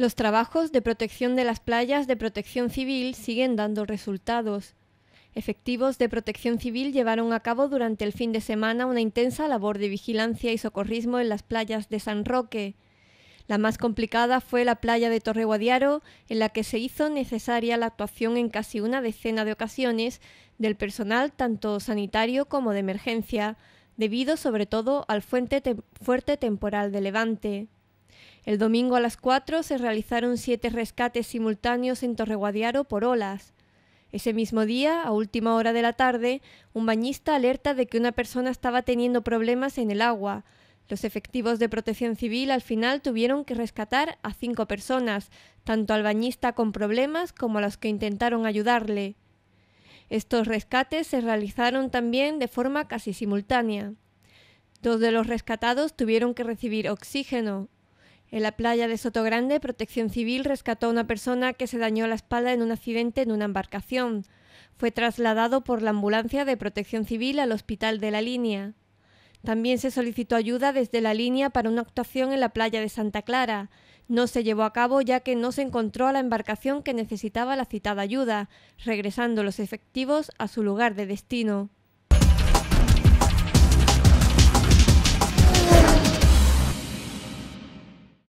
Los trabajos de protección de las playas de protección civil siguen dando resultados. Efectivos de protección civil llevaron a cabo durante el fin de semana una intensa labor de vigilancia y socorrismo en las playas de San Roque. La más complicada fue la playa de Torreguadiaro, en la que se hizo necesaria la actuación en casi una decena de ocasiones del personal tanto sanitario como de emergencia, debido sobre todo al fuerte temporal de Levante. El domingo a las 4 se realizaron siete rescates simultáneos en Torreguadiaro por olas. Ese mismo día, a última hora de la tarde, un bañista alerta de que una persona estaba teniendo problemas en el agua. Los efectivos de protección civil al final tuvieron que rescatar a cinco personas, tanto al bañista con problemas como a los que intentaron ayudarle. Estos rescates se realizaron también de forma casi simultánea. Dos de los rescatados tuvieron que recibir oxígeno, en la playa de Sotogrande, Protección Civil rescató a una persona que se dañó la espalda en un accidente en una embarcación. Fue trasladado por la ambulancia de Protección Civil al hospital de la línea. También se solicitó ayuda desde la línea para una actuación en la playa de Santa Clara. No se llevó a cabo ya que no se encontró a la embarcación que necesitaba la citada ayuda, regresando los efectivos a su lugar de destino.